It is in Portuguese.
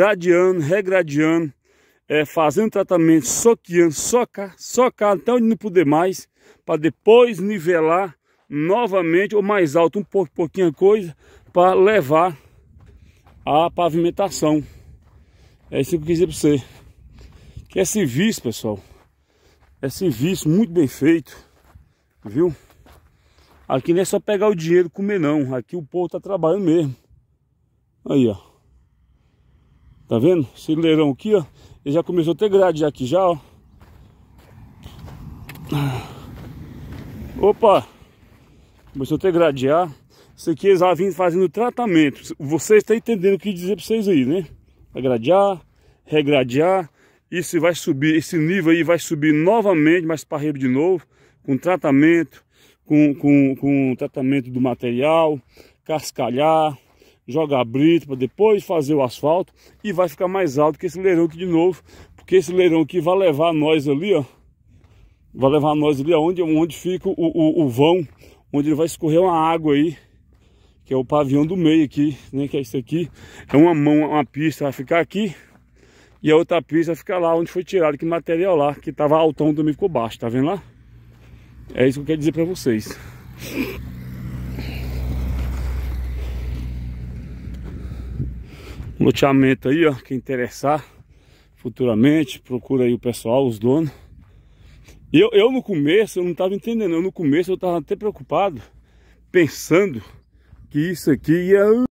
gradiando, regradiando, é, fazendo tratamento, soqueando, socar, socar até onde não puder mais, para depois nivelar novamente ou mais alto um pouco, pouquinha coisa, para levar a pavimentação. É isso que eu quis dizer para você. Que é serviço, pessoal. É serviço muito bem feito. Viu? Aqui não é só pegar o dinheiro e comer não. Aqui o povo tá trabalhando mesmo. Aí, ó. Tá vendo? Esse leirão aqui, ó. Ele já começou a ter grade aqui já, ó. Opa! Começou a ter grade Isso aqui eles já vêm fazendo tratamento. Vocês estão entendendo o que dizer pra vocês aí, né? gradear, regradear. Isso vai subir, esse nível aí vai subir novamente, mais parreiro de novo, com tratamento, com, com, com tratamento do material, cascalhar, jogar brito para depois fazer o asfalto e vai ficar mais alto que esse leirão aqui de novo, porque esse leirão aqui vai levar nós ali, ó, vai levar nós ali aonde onde fica o, o, o, vão, onde ele vai escorrer uma água aí, que é o pavião do meio aqui, né, que é isso aqui, é uma mão, uma pista vai ficar aqui e a outra pista vai ficar lá onde foi tirado que material lá, que tava altão também ficou baixo, tá vendo lá? É isso que eu quero dizer para vocês. Loteamento aí, ó, quem interessar futuramente, procura aí o pessoal, os donos. Eu, eu no começo, eu não estava entendendo, eu no começo eu estava até preocupado, pensando que isso aqui ia...